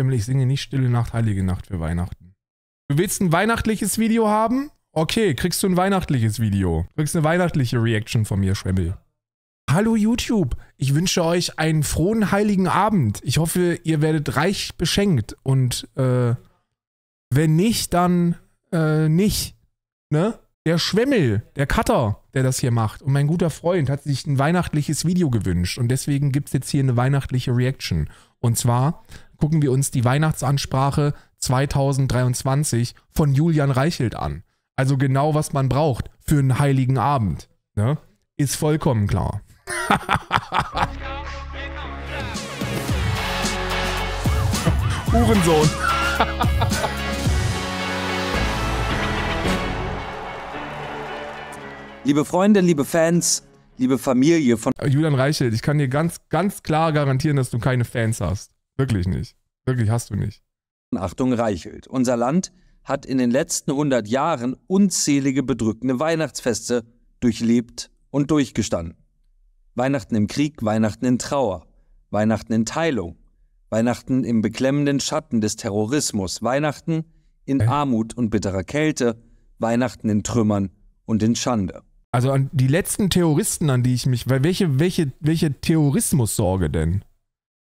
Himmel, ich singe nicht Stille Nacht, Heilige Nacht für Weihnachten. Du willst ein weihnachtliches Video haben? Okay, kriegst du ein weihnachtliches Video. Kriegst eine weihnachtliche Reaction von mir, Schwemmel. Hallo YouTube, ich wünsche euch einen frohen heiligen Abend. Ich hoffe, ihr werdet reich beschenkt und äh, wenn nicht, dann äh, nicht. Ne? Der Schwemmel, der Cutter, der das hier macht und mein guter Freund hat sich ein weihnachtliches Video gewünscht und deswegen gibt es jetzt hier eine weihnachtliche Reaction. Und zwar gucken wir uns die Weihnachtsansprache 2023 von Julian Reichelt an. Also genau, was man braucht für einen heiligen Abend. Ne? Ist vollkommen klar. Uhrensohn. liebe Freunde, liebe Fans, liebe Familie von Julian Reichelt, ich kann dir ganz, ganz klar garantieren, dass du keine Fans hast. Wirklich nicht. Wirklich hast du nicht. Achtung, Reichelt. Unser Land hat in den letzten 100 Jahren unzählige bedrückende Weihnachtsfeste durchlebt und durchgestanden. Weihnachten im Krieg, Weihnachten in Trauer, Weihnachten in Teilung, Weihnachten im beklemmenden Schatten des Terrorismus, Weihnachten in Armut und bitterer Kälte, Weihnachten in Trümmern und in Schande. Also an die letzten Terroristen, an die ich mich, weil welche, welche, welche Terrorismussorge denn?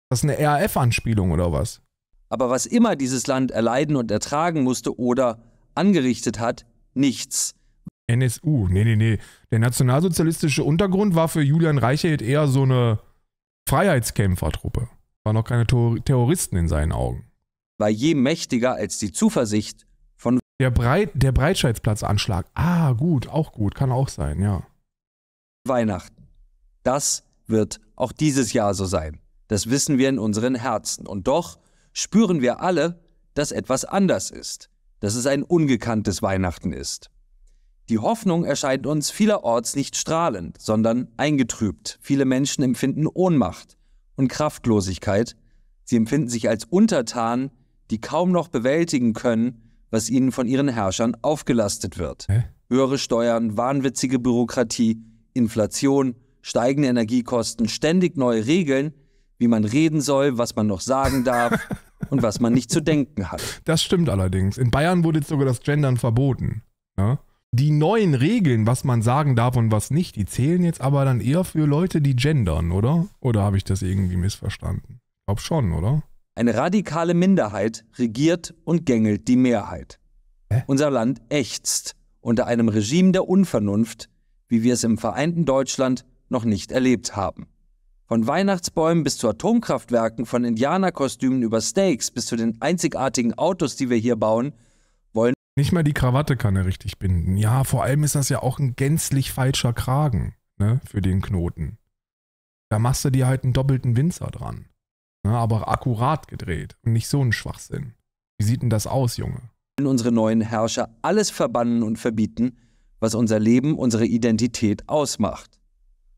Das ist eine RAF-Anspielung oder was? Aber was immer dieses Land erleiden und ertragen musste oder angerichtet hat, nichts. NSU, nee, nee, nee. Der nationalsozialistische Untergrund war für Julian Reichelt eher so eine Freiheitskämpfertruppe. War noch keine Tor Terroristen in seinen Augen. War je mächtiger als die Zuversicht von. Der, Breit der breitscheidsplatz Ah, gut, auch gut, kann auch sein, ja. Weihnachten. Das wird auch dieses Jahr so sein. Das wissen wir in unseren Herzen. Und doch spüren wir alle, dass etwas anders ist, dass es ein ungekanntes Weihnachten ist. Die Hoffnung erscheint uns vielerorts nicht strahlend, sondern eingetrübt. Viele Menschen empfinden Ohnmacht und Kraftlosigkeit. Sie empfinden sich als Untertan, die kaum noch bewältigen können, was ihnen von ihren Herrschern aufgelastet wird. Hä? Höhere Steuern, wahnwitzige Bürokratie, Inflation, steigende Energiekosten, ständig neue Regeln, wie man reden soll, was man noch sagen darf und was man nicht zu denken hat. Das stimmt allerdings. In Bayern wurde jetzt sogar das Gendern verboten. Ja? Ne? Die neuen Regeln, was man sagen darf und was nicht, die zählen jetzt aber dann eher für Leute, die gendern, oder? Oder habe ich das irgendwie missverstanden? Ich glaube schon, oder? Eine radikale Minderheit regiert und gängelt die Mehrheit. Hä? Unser Land ächzt unter einem Regime der Unvernunft, wie wir es im vereinten Deutschland noch nicht erlebt haben. Von Weihnachtsbäumen bis zu Atomkraftwerken, von Indianerkostümen über Steaks bis zu den einzigartigen Autos, die wir hier bauen, wollen. Nicht mal die Krawatte kann er richtig binden. Ja, vor allem ist das ja auch ein gänzlich falscher Kragen, ne, für den Knoten. Da machst du dir halt einen doppelten Winzer dran. Ne, aber akkurat gedreht und nicht so ein Schwachsinn. Wie sieht denn das aus, Junge? Unsere neuen Herrscher alles verbannen und verbieten, was unser Leben, unsere Identität ausmacht.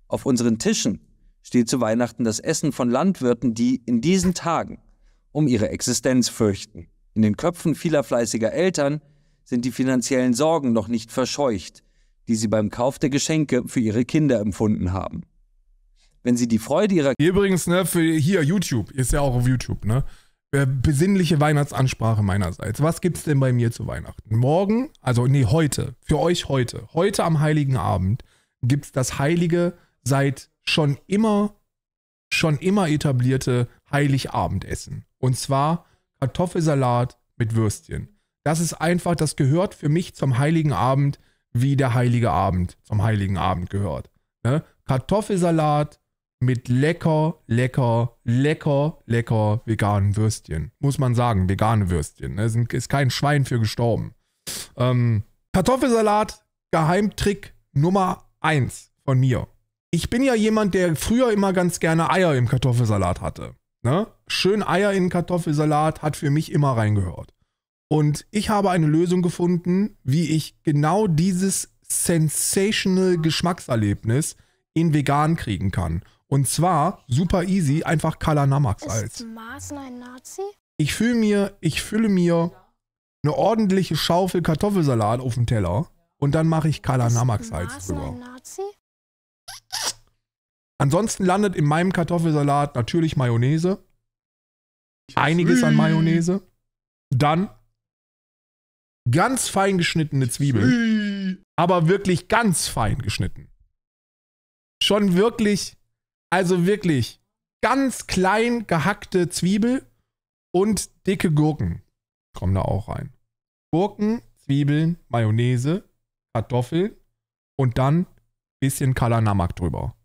Auf unseren Tischen steht zu Weihnachten das Essen von Landwirten, die in diesen Tagen um ihre Existenz fürchten. In den Köpfen vieler fleißiger Eltern sind die finanziellen Sorgen noch nicht verscheucht, die sie beim Kauf der Geschenke für ihre Kinder empfunden haben. Wenn sie die Freude ihrer Übrigens, ne, für hier YouTube, ist ja auch auf YouTube, ne? Äh, besinnliche Weihnachtsansprache meinerseits. Was gibt's denn bei mir zu Weihnachten? Morgen, also nee, heute, für euch heute, heute am Heiligen Abend, gibt's das Heilige seit schon immer, schon immer etablierte Heiligabendessen. Und zwar Kartoffelsalat mit Würstchen. Das ist einfach, das gehört für mich zum Heiligen Abend, wie der Heilige Abend zum Heiligen Abend gehört. Ne? Kartoffelsalat mit lecker, lecker, lecker, lecker veganen Würstchen. Muss man sagen, vegane Würstchen. Ne? Ist kein Schwein für gestorben. Ähm, Kartoffelsalat, Geheimtrick Nummer 1 von mir ich bin ja jemand, der früher immer ganz gerne Eier im Kartoffelsalat hatte. Ne? Schön Eier in Kartoffelsalat hat für mich immer reingehört. Und ich habe eine Lösung gefunden, wie ich genau dieses sensational Geschmackserlebnis in vegan kriegen kann. Und zwar super easy, einfach Kalanamak-Salz. Ist Maaßen ein Nazi? Ich fülle mir, ich fülle mir eine ordentliche Schaufel Kartoffelsalat auf den Teller und dann mache ich Kalanamak-Salz drüber. Ist Maaßen ein Nazi? Ansonsten landet in meinem Kartoffelsalat natürlich Mayonnaise. Einiges an Mayonnaise. Dann ganz fein geschnittene Zwiebeln. Aber wirklich ganz fein geschnitten. Schon wirklich, also wirklich ganz klein gehackte Zwiebel und dicke Gurken kommen da auch rein. Gurken, Zwiebeln, Mayonnaise, Kartoffeln und dann bisschen Kalanamak drüber.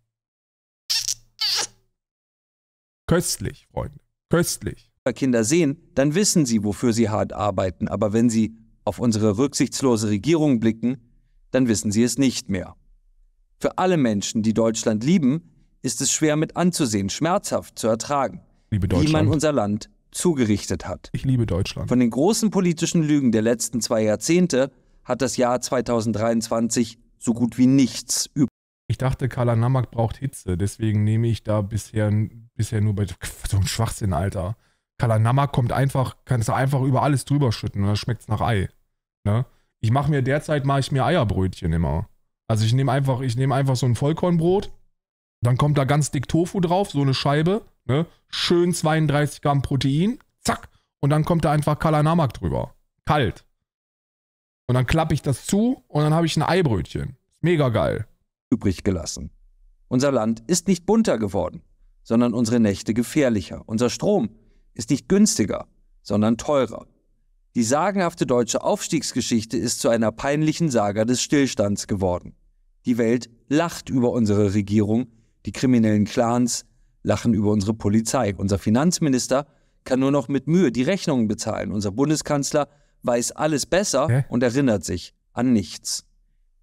Köstlich, Freunde. Köstlich. Kinder sehen, dann wissen sie, wofür sie hart arbeiten. Aber wenn sie auf unsere rücksichtslose Regierung blicken, dann wissen sie es nicht mehr. Für alle Menschen, die Deutschland lieben, ist es schwer mit anzusehen, schmerzhaft zu ertragen, wie man unser Land zugerichtet hat. Ich liebe Deutschland. Von den großen politischen Lügen der letzten zwei Jahrzehnte hat das Jahr 2023 so gut wie nichts übrig. Ich dachte, Karla Namak braucht Hitze, deswegen nehme ich da bisher bisher nur bei so einem Schwachsinn, Alter. Kalanama kommt einfach, kannst du einfach über alles drüber schütten und dann schmeckt es nach Ei. Ne? Ich mache mir derzeit, mache ich mir Eierbrötchen immer. Also ich nehme einfach, ich nehme einfach so ein Vollkornbrot, dann kommt da ganz dick Tofu drauf, so eine Scheibe, ne? schön 32 Gramm Protein, zack, und dann kommt da einfach Kalanamak drüber. Kalt. Und dann klappe ich das zu und dann habe ich ein Eibrötchen. Mega geil. Übrig gelassen. Unser Land ist nicht bunter geworden sondern unsere Nächte gefährlicher. Unser Strom ist nicht günstiger, sondern teurer. Die sagenhafte deutsche Aufstiegsgeschichte ist zu einer peinlichen Saga des Stillstands geworden. Die Welt lacht über unsere Regierung, die kriminellen Clans lachen über unsere Polizei. Unser Finanzminister kann nur noch mit Mühe die Rechnungen bezahlen. Unser Bundeskanzler weiß alles besser und erinnert sich an nichts.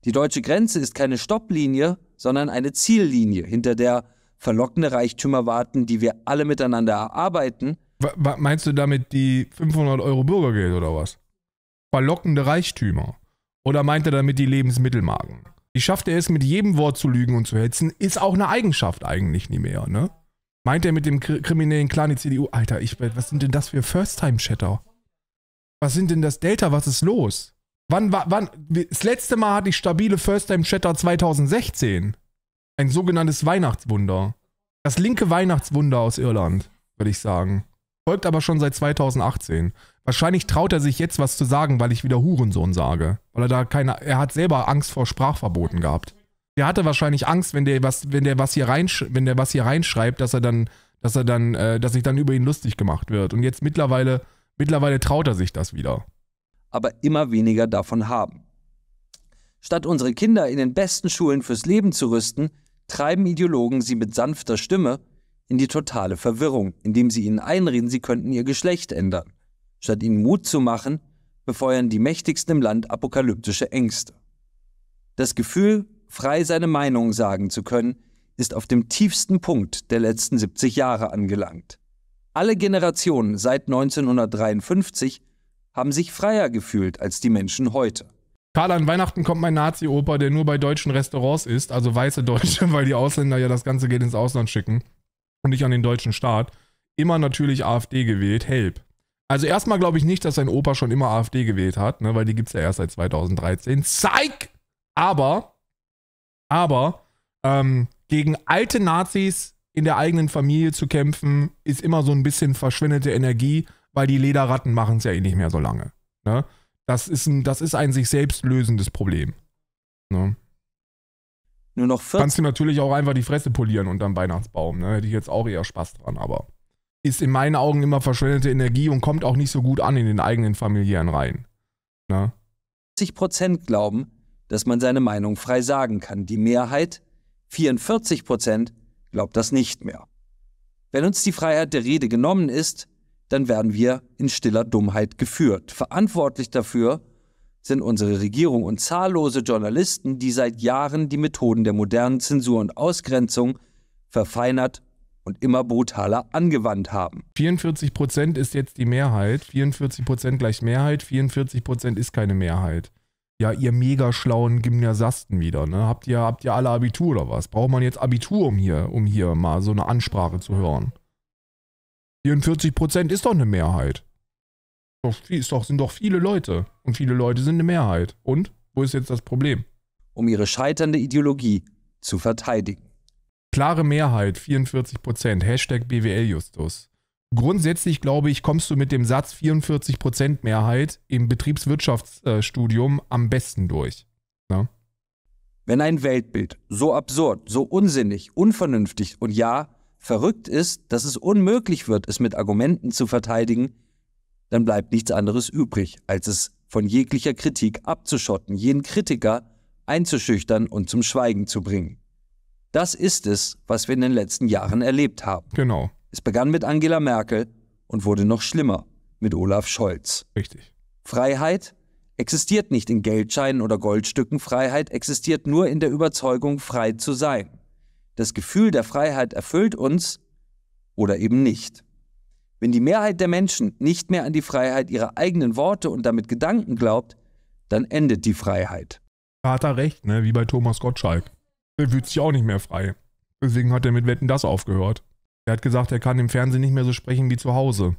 Die deutsche Grenze ist keine Stopplinie, sondern eine Ziellinie, hinter der verlockende Reichtümer warten, die wir alle miteinander erarbeiten. W meinst du damit die 500 Euro Bürgergeld oder was? Verlockende Reichtümer. Oder meint er damit die Lebensmittelmarken? Die schafft er es, mit jedem Wort zu lügen und zu hetzen, ist auch eine Eigenschaft eigentlich nie mehr, ne? Meint er mit dem kriminellen Clan die CDU? Alter, ich, was sind denn das für First-Time-Chatter? Was sind denn das Delta? Was ist los? Wann wann, wann, das letzte Mal hatte ich stabile First-Time-Chatter 2016. Ein sogenanntes Weihnachtswunder. Das linke Weihnachtswunder aus Irland, würde ich sagen. Folgt aber schon seit 2018. Wahrscheinlich traut er sich jetzt was zu sagen, weil ich wieder Hurensohn sage. Weil er da keine. Er hat selber Angst vor Sprachverboten gehabt. Der hatte wahrscheinlich Angst, wenn der was, wenn der was hier rein, wenn der was hier reinschreibt, dass er dann, dass er dann, äh, dass sich dann über ihn lustig gemacht wird. Und jetzt mittlerweile, mittlerweile traut er sich das wieder. Aber immer weniger davon haben. Statt unsere Kinder in den besten Schulen fürs Leben zu rüsten, treiben Ideologen sie mit sanfter Stimme in die totale Verwirrung, indem sie ihnen einreden, sie könnten ihr Geschlecht ändern. Statt ihnen Mut zu machen, befeuern die Mächtigsten im Land apokalyptische Ängste. Das Gefühl, frei seine Meinung sagen zu können, ist auf dem tiefsten Punkt der letzten 70 Jahre angelangt. Alle Generationen seit 1953 haben sich freier gefühlt als die Menschen heute. Karl, an Weihnachten kommt mein Nazi-Opa, der nur bei deutschen Restaurants isst, also weiße Deutsche, weil die Ausländer ja das ganze Geld ins Ausland schicken und nicht an den deutschen Staat. Immer natürlich AfD gewählt, help. Also erstmal glaube ich nicht, dass sein Opa schon immer AfD gewählt hat, ne, weil die gibt es ja erst seit 2013. Zeig! Aber, aber, ähm, gegen alte Nazis in der eigenen Familie zu kämpfen, ist immer so ein bisschen verschwendete Energie, weil die Lederratten machen es ja eh nicht mehr so lange. Ne? Das ist ein, das ist ein sich selbst lösendes Problem. Ne? Nur noch 14. Kannst du natürlich auch einfach die Fresse polieren unterm Weihnachtsbaum. Ne? Hätte ich jetzt auch eher Spaß dran, aber ist in meinen Augen immer verschwendete Energie und kommt auch nicht so gut an in den eigenen familiären Reihen. Ne? 40 glauben, dass man seine Meinung frei sagen kann. Die Mehrheit, 44 glaubt das nicht mehr. Wenn uns die Freiheit der Rede genommen ist, dann werden wir in stiller Dummheit geführt. Verantwortlich dafür sind unsere Regierung und zahllose Journalisten, die seit Jahren die Methoden der modernen Zensur und Ausgrenzung verfeinert und immer brutaler angewandt haben. 44 Prozent ist jetzt die Mehrheit, 44 Prozent gleich Mehrheit, 44 Prozent ist keine Mehrheit. Ja, ihr mega schlauen Gymnasasten wieder, ne? Habt ihr, habt ihr alle Abitur oder was? Braucht man jetzt Abitur, um hier, um hier mal so eine Ansprache zu hören? 44 Prozent ist doch eine Mehrheit. Ist doch, sind doch viele Leute. Und viele Leute sind eine Mehrheit. Und wo ist jetzt das Problem? Um ihre scheiternde Ideologie zu verteidigen. Klare Mehrheit, 44 Prozent. Hashtag BWL-Justus. Grundsätzlich glaube ich, kommst du mit dem Satz 44 Prozent Mehrheit im Betriebswirtschaftsstudium am besten durch. Na? Wenn ein Weltbild so absurd, so unsinnig, unvernünftig und ja, verrückt ist, dass es unmöglich wird, es mit Argumenten zu verteidigen, dann bleibt nichts anderes übrig, als es von jeglicher Kritik abzuschotten, jeden Kritiker einzuschüchtern und zum Schweigen zu bringen. Das ist es, was wir in den letzten Jahren erlebt haben. Genau. Es begann mit Angela Merkel und wurde noch schlimmer mit Olaf Scholz. Richtig. Freiheit existiert nicht in Geldscheinen oder Goldstücken. Freiheit existiert nur in der Überzeugung, frei zu sein. Das Gefühl der Freiheit erfüllt uns oder eben nicht. Wenn die Mehrheit der Menschen nicht mehr an die Freiheit ihrer eigenen Worte und damit Gedanken glaubt, dann endet die Freiheit. Da hat er recht, ne? wie bei Thomas Gottschalk. Er fühlt sich auch nicht mehr frei. Deswegen hat er mit Wetten das aufgehört. Er hat gesagt, er kann im Fernsehen nicht mehr so sprechen wie zu Hause.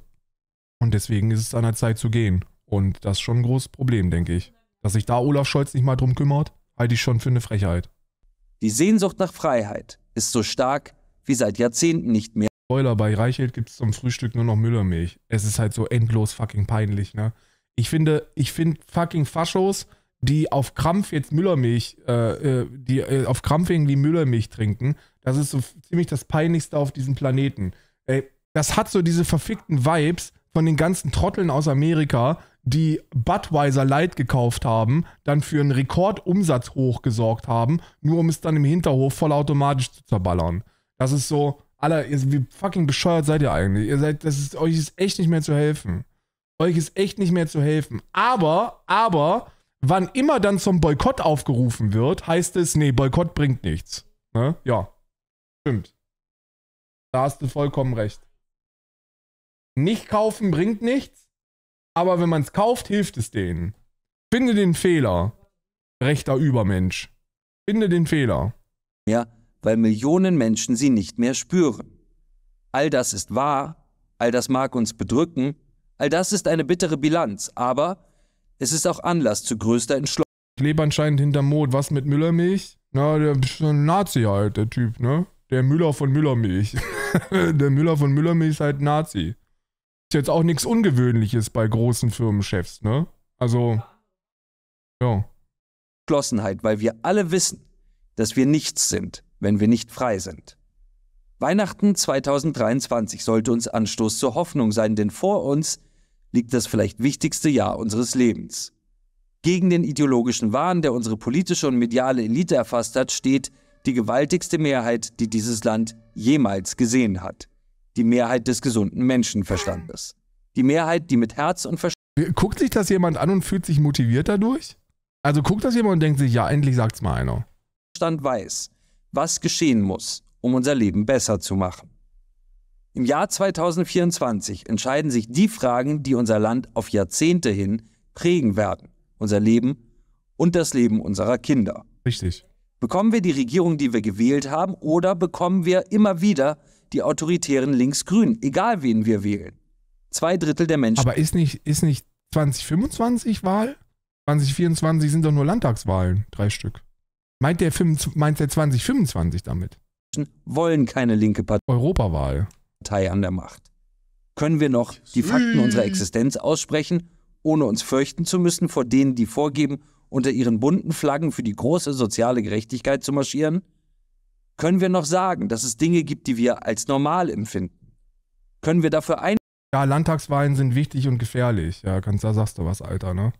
Und deswegen ist es an der Zeit zu gehen. Und das ist schon ein großes Problem, denke ich. Dass sich da Olaf Scholz nicht mal drum kümmert, halte ich schon für eine Frechheit. Die Sehnsucht nach Freiheit ist so stark wie seit Jahrzehnten nicht mehr. Spoiler, bei Reichelt gibt es zum Frühstück nur noch Müllermilch. Es ist halt so endlos fucking peinlich, ne? Ich finde, ich finde fucking Faschos, die auf Krampf jetzt Müllermilch, äh, äh, die äh, auf Krampf irgendwie Müllermilch trinken, das ist so ziemlich das Peinlichste auf diesem Planeten. Ey, das hat so diese verfickten Vibes von den ganzen Trotteln aus Amerika, die Budweiser Light gekauft haben, dann für einen Rekordumsatz hochgesorgt haben, nur um es dann im Hinterhof vollautomatisch zu zerballern. Das ist so, Alter, ihr, wie fucking bescheuert seid ihr eigentlich? Ihr seid, das ist, euch ist echt nicht mehr zu helfen. Euch ist echt nicht mehr zu helfen. Aber, aber, wann immer dann zum Boykott aufgerufen wird, heißt es, nee, Boykott bringt nichts. Ne? Ja. Stimmt. Da hast du vollkommen recht. Nicht kaufen bringt nichts, aber wenn man es kauft, hilft es denen. Finde den Fehler, rechter Übermensch. Finde den Fehler. Ja, weil Millionen Menschen sie nicht mehr spüren. All das ist wahr, all das mag uns bedrücken, all das ist eine bittere Bilanz, aber es ist auch Anlass zu größter Entschlossenheit. Ich lebe anscheinend hinter Mond. Was mit Müllermilch? Na, der ist ein Nazi halt, der Typ, ne? Der Müller von Müllermilch. der Müller von Müllermilch ist halt Nazi. Ist jetzt auch nichts Ungewöhnliches bei großen Firmenchefs, ne? Also, ja. Geschlossenheit, weil wir alle wissen, dass wir nichts sind, wenn wir nicht frei sind. Weihnachten 2023 sollte uns Anstoß zur Hoffnung sein, denn vor uns liegt das vielleicht wichtigste Jahr unseres Lebens. Gegen den ideologischen Wahn, der unsere politische und mediale Elite erfasst hat, steht die gewaltigste Mehrheit, die dieses Land jemals gesehen hat die Mehrheit des gesunden Menschenverstandes. Die Mehrheit, die mit Herz und Verstand. Guckt sich das jemand an und fühlt sich motiviert dadurch? Also guckt das jemand und denkt sich, ja, endlich sagt's mal einer. Verstand weiß, was geschehen muss, um unser Leben besser zu machen. Im Jahr 2024 entscheiden sich die Fragen, die unser Land auf Jahrzehnte hin prägen werden, unser Leben und das Leben unserer Kinder. Richtig. Bekommen wir die Regierung, die wir gewählt haben, oder bekommen wir immer wieder die autoritären Linksgrünen, egal wen wir wählen. Zwei Drittel der Menschen. Aber ist nicht, ist nicht 2025 Wahl? 2024 sind doch nur Landtagswahlen, drei Stück. Meint der, 5, meint der 2025 damit? Wollen keine linke Partei. Europawahl. Partei an der Macht. Können wir noch die Fakten unserer Existenz aussprechen, ohne uns fürchten zu müssen vor denen, die vorgeben, unter ihren bunten Flaggen für die große soziale Gerechtigkeit zu marschieren? Können wir noch sagen, dass es Dinge gibt, die wir als normal empfinden? Können wir dafür ein... Ja, Landtagswahlen sind wichtig und gefährlich. Ja, ganz da sagst du was, Alter, ne?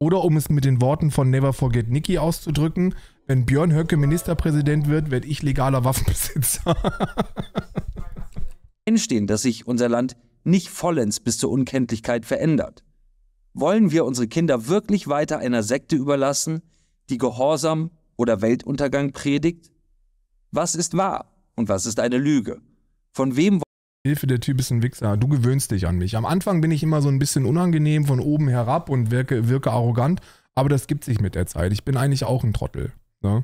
Oder um es mit den Worten von Never Forget Nikki auszudrücken, wenn Björn Höcke Ministerpräsident wird, werde ich legaler Waffenbesitzer. Einstehen, dass sich unser Land nicht vollends bis zur Unkenntlichkeit verändert. Wollen wir unsere Kinder wirklich weiter einer Sekte überlassen, die Gehorsam oder Weltuntergang predigt? Was ist wahr und was ist eine Lüge? Von wem Hilfe, der Typ ist ein Wichser. Du gewöhnst dich an mich. Am Anfang bin ich immer so ein bisschen unangenehm von oben herab und wirke, wirke arrogant, aber das gibt sich mit der Zeit. Ich bin eigentlich auch ein Trottel. Ne?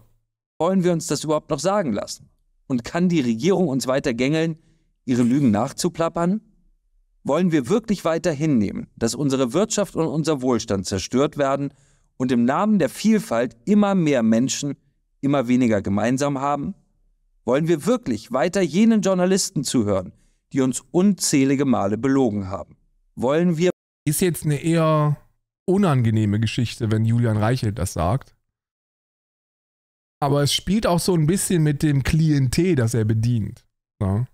Wollen wir uns das überhaupt noch sagen lassen? Und kann die Regierung uns weiter gängeln, ihre Lügen nachzuplappern? Wollen wir wirklich weiter hinnehmen, dass unsere Wirtschaft und unser Wohlstand zerstört werden und im Namen der Vielfalt immer mehr Menschen immer weniger gemeinsam haben? wollen wir wirklich weiter jenen Journalisten zuhören, die uns unzählige Male belogen haben? Wollen wir. Ist jetzt eine eher unangenehme Geschichte, wenn Julian Reichelt das sagt. Aber es spielt auch so ein bisschen mit dem Klientel, das er bedient. Ja. Ne?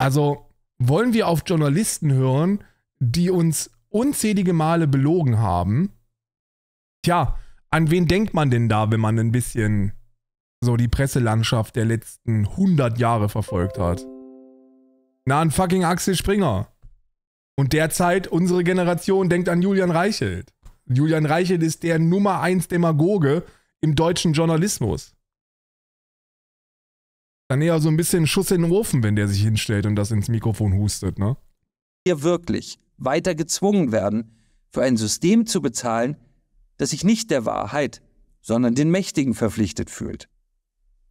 Also wollen wir auf Journalisten hören, die uns unzählige Male belogen haben? Tja, an wen denkt man denn da, wenn man ein bisschen so die Presselandschaft der letzten 100 Jahre verfolgt hat. Na, an fucking Axel Springer. Und derzeit, unsere Generation denkt an Julian Reichelt. Julian Reichelt ist der Nummer 1 Demagoge im deutschen Journalismus. Dann eher so ein bisschen Schuss in den Ofen, wenn der sich hinstellt und das ins Mikrofon hustet, ne? Wir wirklich weiter gezwungen werden, für ein System zu bezahlen, das sich nicht der Wahrheit, sondern den Mächtigen verpflichtet fühlt.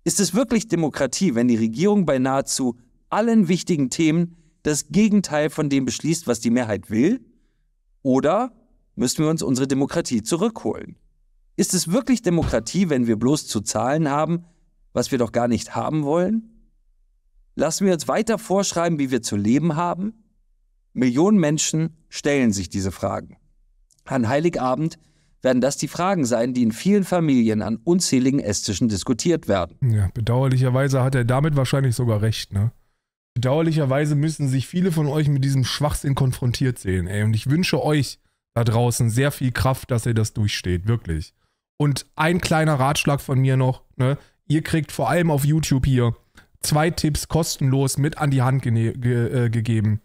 Ist es wirklich Demokratie, wenn die Regierung bei nahezu allen wichtigen Themen das Gegenteil von dem beschließt, was die Mehrheit will? Oder müssen wir uns unsere Demokratie zurückholen? Ist es wirklich Demokratie, wenn wir bloß zu Zahlen haben, was wir doch gar nicht haben wollen? Lassen wir uns weiter vorschreiben, wie wir zu leben haben? Millionen Menschen stellen sich diese Fragen. An Heiligabend werden das die Fragen sein, die in vielen Familien an unzähligen Esstischen diskutiert werden. Ja, bedauerlicherweise hat er damit wahrscheinlich sogar recht, ne? Bedauerlicherweise müssen sich viele von euch mit diesem Schwachsinn konfrontiert sehen, ey. Und ich wünsche euch da draußen sehr viel Kraft, dass ihr das durchsteht, wirklich. Und ein kleiner Ratschlag von mir noch, ne? Ihr kriegt vor allem auf YouTube hier zwei Tipps kostenlos mit an die Hand ge ge äh, gegeben.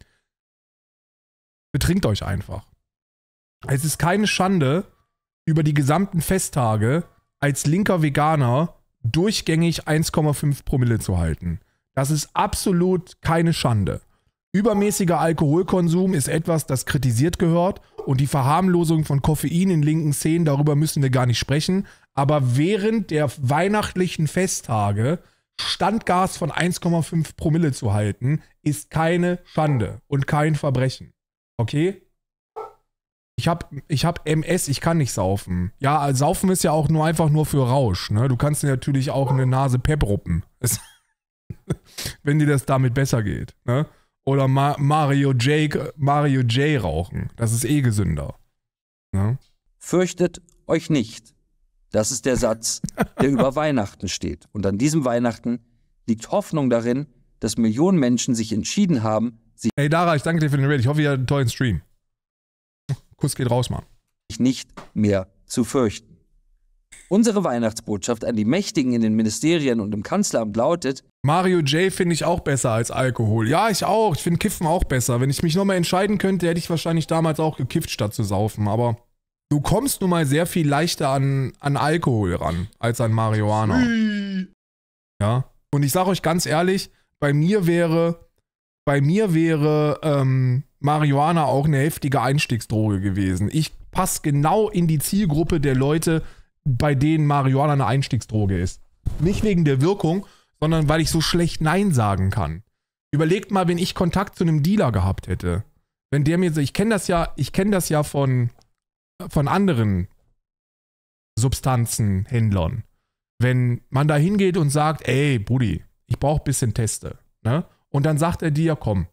Betrinkt euch einfach. Es ist keine Schande, über die gesamten Festtage als linker Veganer durchgängig 1,5 Promille zu halten. Das ist absolut keine Schande. Übermäßiger Alkoholkonsum ist etwas, das kritisiert gehört und die Verharmlosung von Koffein in linken Szenen, darüber müssen wir gar nicht sprechen. Aber während der weihnachtlichen Festtage Standgas von 1,5 Promille zu halten, ist keine Schande und kein Verbrechen. Okay? ich habe ich hab MS, ich kann nicht saufen. Ja, saufen ist ja auch nur einfach nur für Rausch. Ne? Du kannst dir natürlich auch eine Nase Pep ruppen. wenn dir das damit besser geht. Ne? Oder Ma Mario, J, Mario J rauchen. Das ist eh gesünder. Ne? Fürchtet euch nicht. Das ist der Satz, der über Weihnachten steht. Und an diesem Weihnachten liegt Hoffnung darin, dass Millionen Menschen sich entschieden haben, sich. Hey Dara, ich danke dir für den Raid. Ich hoffe, ihr habt einen tollen Stream. Kuss geht raus, Mann. Nicht mehr zu fürchten. Unsere Weihnachtsbotschaft an die Mächtigen in den Ministerien und im Kanzleramt lautet: Mario J finde ich auch besser als Alkohol. Ja, ich auch. Ich finde Kiffen auch besser. Wenn ich mich nochmal entscheiden könnte, hätte ich wahrscheinlich damals auch gekifft, statt zu saufen. Aber du kommst nun mal sehr viel leichter an, an Alkohol ran als an Marihuana. Ja. Und ich sage euch ganz ehrlich, bei mir wäre, bei mir wäre ähm, Marihuana auch eine heftige Einstiegsdroge gewesen. Ich passe genau in die Zielgruppe der Leute, bei denen Marihuana eine Einstiegsdroge ist. Nicht wegen der Wirkung, sondern weil ich so schlecht Nein sagen kann. Überlegt mal, wenn ich Kontakt zu einem Dealer gehabt hätte. Wenn der mir so, ich kenne das ja, ich kenne das ja von, von anderen Substanzenhändlern. Wenn man da hingeht und sagt, ey, Brudi, ich brauche ein bisschen Teste. Ne? Und dann sagt er dir, komm,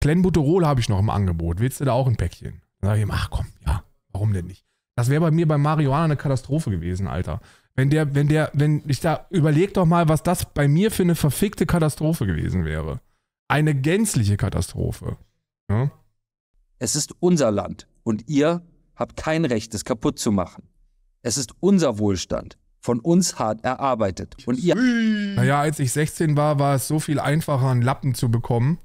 Clenbuterol habe ich noch im Angebot. Willst du da auch ein Päckchen? Dann sage ich ihm, ach komm, ja, warum denn nicht? Das wäre bei mir bei Marihuana eine Katastrophe gewesen, Alter. Wenn der, wenn der, wenn ich da, überleg doch mal, was das bei mir für eine verfickte Katastrophe gewesen wäre. Eine gänzliche Katastrophe. Ja? Ne? Es ist unser Land und ihr habt kein Recht, es kaputt zu machen. Es ist unser Wohlstand, von uns hart erarbeitet. Und ihr. Naja, als ich 16 war, war es so viel einfacher, einen Lappen zu bekommen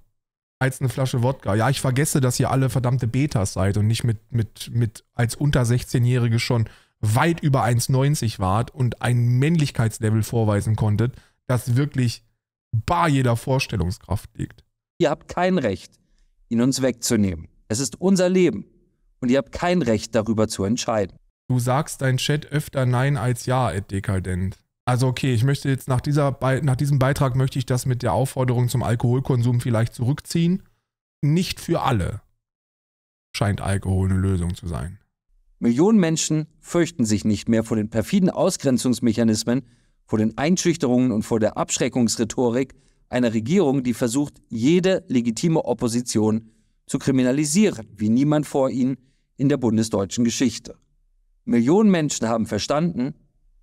als eine Flasche Wodka. Ja, ich vergesse, dass ihr alle verdammte Betas seid und nicht mit, mit, mit als unter 16-Jährige schon weit über 1,90 wart und ein Männlichkeitslevel vorweisen konntet, das wirklich bar jeder Vorstellungskraft liegt. Ihr habt kein Recht, ihn uns wegzunehmen. Es ist unser Leben und ihr habt kein Recht, darüber zu entscheiden. Du sagst dein Chat öfter Nein als Ja, Ed Dekadent. Also okay, ich möchte jetzt nach, dieser, nach diesem Beitrag möchte ich das mit der Aufforderung zum Alkoholkonsum vielleicht zurückziehen. Nicht für alle scheint Alkohol eine Lösung zu sein. Millionen Menschen fürchten sich nicht mehr vor den perfiden Ausgrenzungsmechanismen, vor den Einschüchterungen und vor der Abschreckungsrhetorik einer Regierung, die versucht, jede legitime Opposition zu kriminalisieren, wie niemand vor ihnen in der bundesdeutschen Geschichte. Millionen Menschen haben verstanden,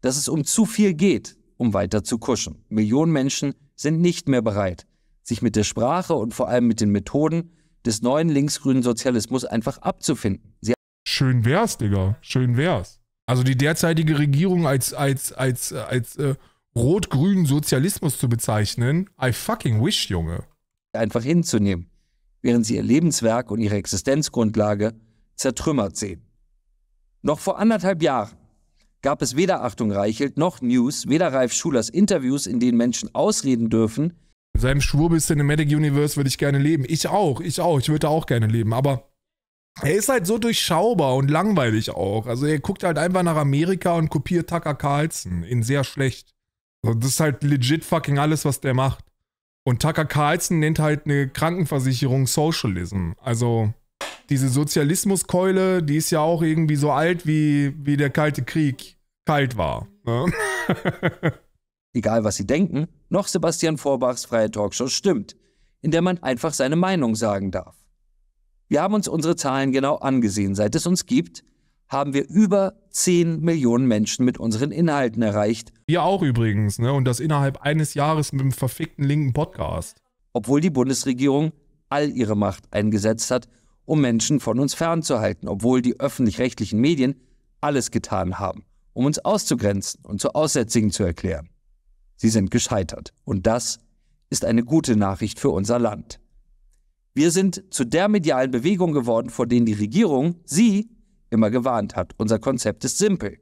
dass es um zu viel geht, um weiter zu kuschen. Millionen Menschen sind nicht mehr bereit, sich mit der Sprache und vor allem mit den Methoden des neuen linksgrünen Sozialismus einfach abzufinden. Sie Schön wär's, Digga. Schön wär's. Also die derzeitige Regierung als, als, als, als äh, rot-grünen Sozialismus zu bezeichnen, I fucking wish, Junge. Einfach hinzunehmen, während sie ihr Lebenswerk und ihre Existenzgrundlage zertrümmert sehen. Noch vor anderthalb Jahren gab es weder Achtung Reichelt noch News, weder Ralf Schulers Interviews, in denen Menschen ausreden dürfen. In seinem Schwurbel Cinematic Universe würde ich gerne leben. Ich auch, ich auch, ich würde auch gerne leben, aber er ist halt so durchschaubar und langweilig auch. Also er guckt halt einfach nach Amerika und kopiert Tucker Carlson in sehr schlecht. Also das ist halt legit fucking alles, was der macht. Und Tucker Carlson nennt halt eine Krankenversicherung Socialism. Also diese Sozialismuskeule, die ist ja auch irgendwie so alt, wie, wie der Kalte Krieg kalt war. Ne? Egal, was Sie denken, noch Sebastian Vorbachs freie Talkshow stimmt, in der man einfach seine Meinung sagen darf. Wir haben uns unsere Zahlen genau angesehen. Seit es uns gibt, haben wir über 10 Millionen Menschen mit unseren Inhalten erreicht. Wir auch übrigens, ne? Und das innerhalb eines Jahres mit dem verfickten linken Podcast. Obwohl die Bundesregierung all ihre Macht eingesetzt hat, um Menschen von uns fernzuhalten, obwohl die öffentlich-rechtlichen Medien alles getan haben, um uns auszugrenzen und zu Aussätzigen zu erklären. Sie sind gescheitert. Und das ist eine gute Nachricht für unser Land. Wir sind zu der medialen Bewegung geworden, vor denen die Regierung, sie, immer gewarnt hat. Unser Konzept ist simpel.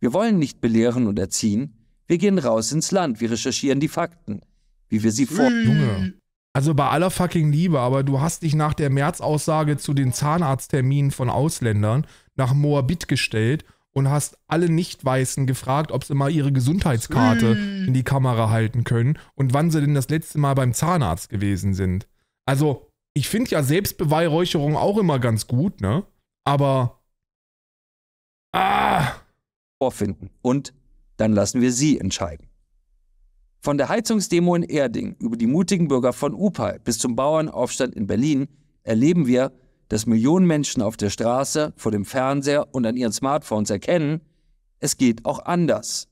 Wir wollen nicht belehren und erziehen. Wir gehen raus ins Land. Wir recherchieren die Fakten, wie wir sie vor. Junge. Also bei aller fucking Liebe, aber du hast dich nach der März-Aussage zu den Zahnarztterminen von Ausländern nach Moabit gestellt und hast alle Nicht-Weißen gefragt, ob sie mal ihre Gesundheitskarte hm. in die Kamera halten können und wann sie denn das letzte Mal beim Zahnarzt gewesen sind. Also, ich finde ja Selbstbeweihräucherung auch immer ganz gut, ne? Aber. Ah! Vorfinden. Und dann lassen wir sie entscheiden. Von der Heizungsdemo in Erding über die mutigen Bürger von Upal bis zum Bauernaufstand in Berlin erleben wir, dass Millionen Menschen auf der Straße, vor dem Fernseher und an ihren Smartphones erkennen, es geht auch anders.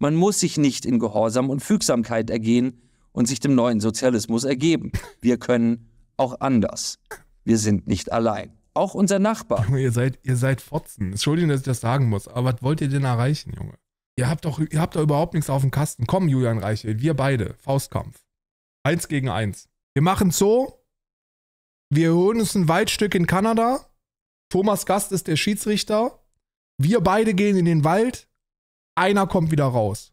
Man muss sich nicht in Gehorsam und Fügsamkeit ergehen und sich dem neuen Sozialismus ergeben. Wir können auch anders. Wir sind nicht allein. Auch unser Nachbar. Junge, ihr seid, ihr seid Fotzen. Entschuldigung, dass ich das sagen muss, aber was wollt ihr denn erreichen, Junge? Ihr habt doch, ihr habt doch überhaupt nichts auf dem Kasten. Komm, Julian Reichel, wir beide, Faustkampf. Eins gegen eins. Wir machen so. Wir holen uns ein Waldstück in Kanada. Thomas Gast ist der Schiedsrichter. Wir beide gehen in den Wald. Einer kommt wieder raus.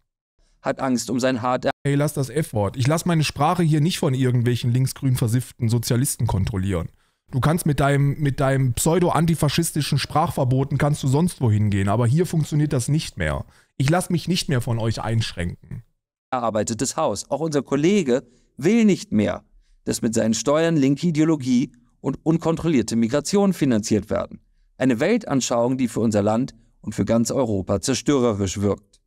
Hat Angst um sein Haar. Hey, lass das F-Wort. Ich lass meine Sprache hier nicht von irgendwelchen linksgrün versifften Sozialisten kontrollieren. Du kannst mit deinem, mit deinem pseudo-antifaschistischen Sprachverboten kannst du sonst wohin gehen, aber hier funktioniert das nicht mehr. Ich lasse mich nicht mehr von euch einschränken. Erarbeitetes Haus. Auch unser Kollege will nicht mehr, dass mit seinen Steuern linke Ideologie und unkontrollierte Migration finanziert werden. Eine Weltanschauung, die für unser Land und für ganz Europa zerstörerisch wirkt.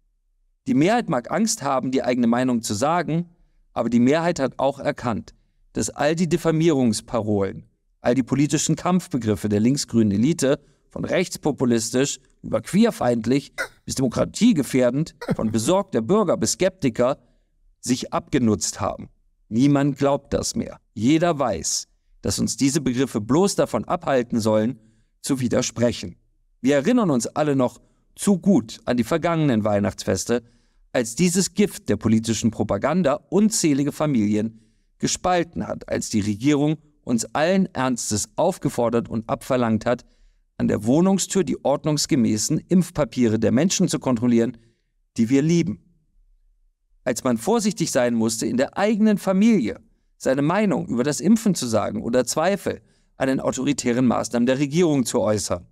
Die Mehrheit mag Angst haben, die eigene Meinung zu sagen, aber die Mehrheit hat auch erkannt, dass all die Diffamierungsparolen, all die politischen Kampfbegriffe der linksgrünen Elite von rechtspopulistisch über queerfeindlich bis demokratiegefährdend, von besorgter Bürger bis Skeptiker sich abgenutzt haben. Niemand glaubt das mehr. Jeder weiß, dass uns diese Begriffe bloß davon abhalten sollen, zu widersprechen. Wir erinnern uns alle noch zu gut an die vergangenen Weihnachtsfeste, als dieses Gift der politischen Propaganda unzählige Familien gespalten hat, als die Regierung uns allen Ernstes aufgefordert und abverlangt hat, an der Wohnungstür die ordnungsgemäßen Impfpapiere der Menschen zu kontrollieren, die wir lieben. Als man vorsichtig sein musste, in der eigenen Familie seine Meinung über das Impfen zu sagen oder Zweifel an den autoritären Maßnahmen der Regierung zu äußern.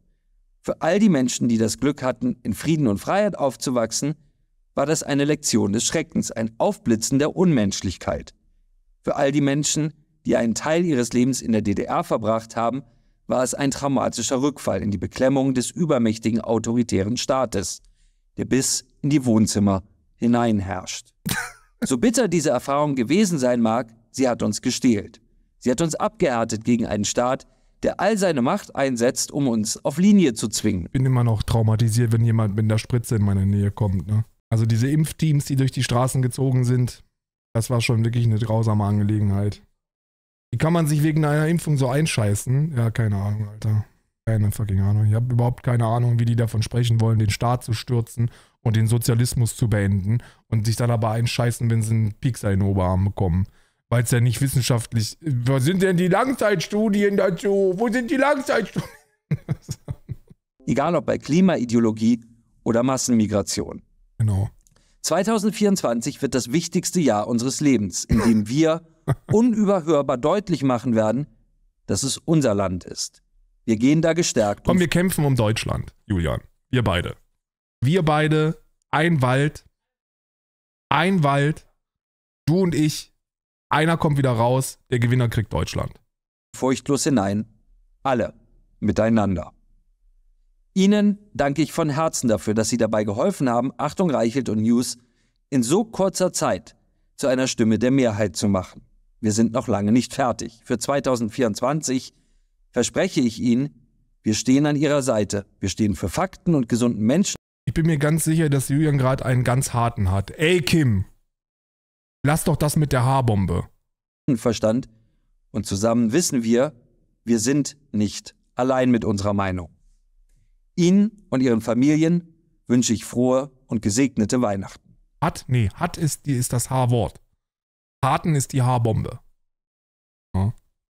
Für all die Menschen, die das Glück hatten, in Frieden und Freiheit aufzuwachsen, war das eine Lektion des Schreckens, ein Aufblitzen der Unmenschlichkeit. Für all die Menschen, die einen Teil ihres Lebens in der DDR verbracht haben, war es ein traumatischer Rückfall in die Beklemmung des übermächtigen autoritären Staates, der bis in die Wohnzimmer hineinherrscht. So bitter diese Erfahrung gewesen sein mag, sie hat uns gestählt. Sie hat uns abgehärtet gegen einen Staat, der all seine Macht einsetzt, um uns auf Linie zu zwingen. Ich bin immer noch traumatisiert, wenn jemand mit der Spritze in meine Nähe kommt. Ne? Also diese Impfteams, die durch die Straßen gezogen sind, das war schon wirklich eine grausame Angelegenheit. Wie kann man sich wegen einer Impfung so einscheißen? Ja, keine Ahnung, Alter. Keine fucking Ahnung. Ich habe überhaupt keine Ahnung, wie die davon sprechen wollen, den Staat zu stürzen und den Sozialismus zu beenden und sich dann aber einscheißen, wenn sie einen Piekser in den Oberarm bekommen. Weil es ja nicht wissenschaftlich. Wo sind denn die Langzeitstudien dazu? Wo sind die Langzeitstudien? Egal ob bei Klimaideologie oder Massenmigration. Genau. 2024 wird das wichtigste Jahr unseres Lebens, in dem wir unüberhörbar deutlich machen werden, dass es unser Land ist. Wir gehen da gestärkt. Komm, wir kämpfen um Deutschland, Julian. Wir beide. Wir beide, ein Wald, ein Wald, du und ich, einer kommt wieder raus, der Gewinner kriegt Deutschland. Furchtlos hinein, alle miteinander. Ihnen danke ich von Herzen dafür, dass Sie dabei geholfen haben, Achtung Reichelt und News in so kurzer Zeit zu einer Stimme der Mehrheit zu machen wir sind noch lange nicht fertig. Für 2024 verspreche ich Ihnen, wir stehen an Ihrer Seite. Wir stehen für Fakten und gesunden Menschen. Ich bin mir ganz sicher, dass Julian gerade einen ganz harten hat. Ey Kim, lass doch das mit der Haarbombe. Verstand. Und zusammen wissen wir, wir sind nicht allein mit unserer Meinung. Ihnen und Ihren Familien wünsche ich frohe und gesegnete Weihnachten. Hat? Nee, hat ist, ist das H-Wort. Harten ist die Haarbombe. Ja.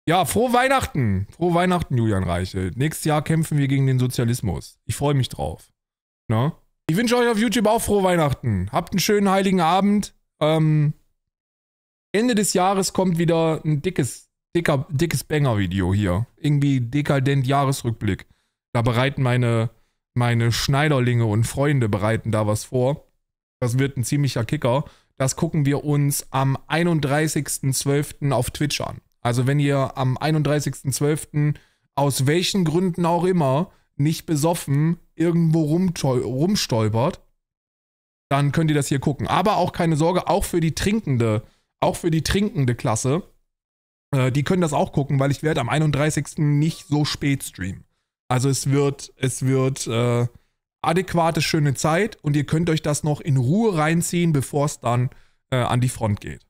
ja, frohe Weihnachten. Frohe Weihnachten, Julian Reichel. Nächstes Jahr kämpfen wir gegen den Sozialismus. Ich freue mich drauf. Na? Ich wünsche euch auf YouTube auch frohe Weihnachten. Habt einen schönen heiligen Abend. Ähm, Ende des Jahres kommt wieder ein dickes, dicker, dickes Banger-Video hier. Irgendwie dekadent Jahresrückblick. Da bereiten meine, meine Schneiderlinge und Freunde bereiten da was vor. Das wird ein ziemlicher Kicker. Das gucken wir uns am 31.12. auf Twitch an. Also wenn ihr am 31.12. aus welchen Gründen auch immer nicht besoffen irgendwo rumstolpert, dann könnt ihr das hier gucken. Aber auch keine Sorge, auch für die trinkende, auch für die trinkende Klasse, äh, die können das auch gucken, weil ich werde am 31. nicht so spät streamen. Also es wird, es wird, äh, adäquate, schöne Zeit und ihr könnt euch das noch in Ruhe reinziehen, bevor es dann äh, an die Front geht.